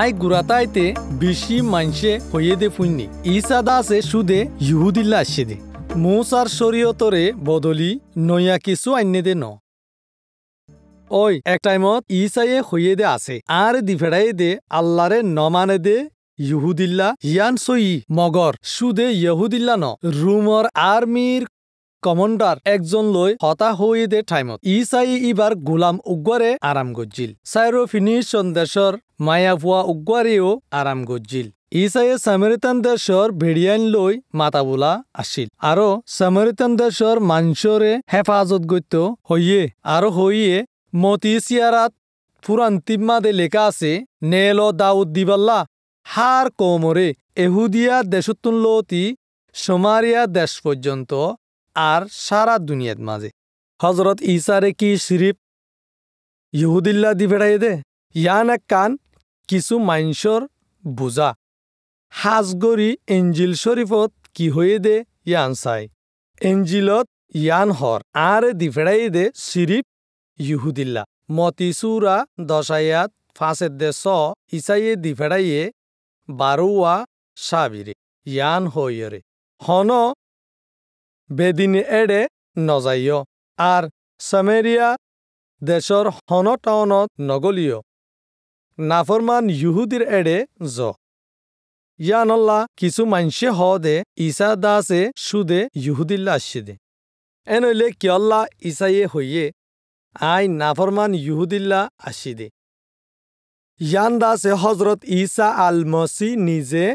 I গুরাতাইতে বেশি মানসে হইয়ে দে ফুইনি ইসা দাসে সুদে ইহুদিল্লা আসে দে মৌসার শরীয়তরে বদলি নইয়া কিছু আইনে দে ন ওই এক টাইমত ইসাইয়ে হইয়ে দে আছে আর দি ফেড়াই দে আল্লাহরে নমানে দে ইহুদিল্লা ইয়ান সই মগর সুদে ইহুদিল্লা ন রুমর আর্মির কমান্ডার একজন লৈ হতা হৈ দে ঠাইমত ই চাই ইবাৰ গোলাম উগুৱাৰে আৰাম গজিল চাইৰ ফিনিশন দেশৰ মায়া ভুয়া উগ্বারেও আৰাম গজিল ইসাইয়ে সামেরিতান দেশৰ ভেড়িয়াইন লৈ মাতা বোলা আছিল আৰু সামেরিতান দেশৰ মাংসরে হেফাজত গত্য হৈয়ে আৰু হৈয়ে মতিচিয়াৰাত ফুরান তিম্মাদে লেখা আছে নেল দাউদ দিবাল্লা হার কোমরে এহুদিয়া দেশতুল্লতি সোমারিয়া দেশ পর্যন্ত আর সারা দুনিয়ার মাঝে হজরত ইসারে কি শিরিফ ইহুদিল্লা দি বেড়াই দে ইয়ান এক কান কিছু মাইনসর বুঝা হাজগরি এঞ্জিল শরীফত কি হয়ে দে ইয়ান চাই এঞ্জিলত ইয়ান হর আর দি ফেড়াই দে শিরিফ ইহুদিল্লা মতিসুরা দশায়াত ফাঁসের দে স ইসাইয়ে দি ফেড়াইয়ে বারুয়া সাবিরে ইয়ান হইয়রে হন বেদিন এড়ে নজাইও আর সামেরিয়া দেশৰ হন টাউনত নগলিও নাফৰমান ইহুদিৰ এড়ে জ ইয়ানল্লা কিছু মানসে হ দে ইসা দাসে সুদে ইহুদিল্লা আসছে এনইলে কিয়ল্লা ইসাইয়ে হইয়ে আই নাফরমান ইহুদিল্লা দে ইয়ান দাসে হজরত ইসা আল মসি নিজে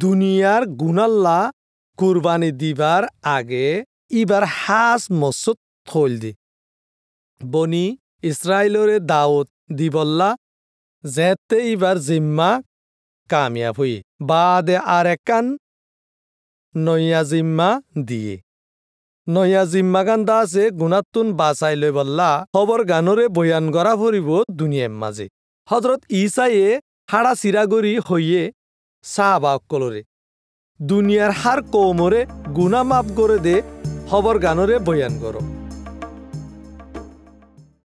দুনিয়ার গুনাল্লা কুরবানি দিবার আগে ইবার হাস মসুদ দি বনি ইসরায়েলরে দাওত দিবল্লা যেতে ইবার জিম্মা কামিয়াব হই বাদে আর একান নইয়া জিম্মা দিয়ে নয়া জিম্মাগান দাসে গুণাতুন বাসাই লৈ বল্লা খবর গানরে বয়ান গড়া ভরিব দুনিয়ার মাঝে হজরত ইসাইয়ে হাড়া চিরাগরি হইয়ে চাহ কলরে দুনিয়ার হার কৌমরে গুনা মাপ করে দে হবর গানরে বয়ান করো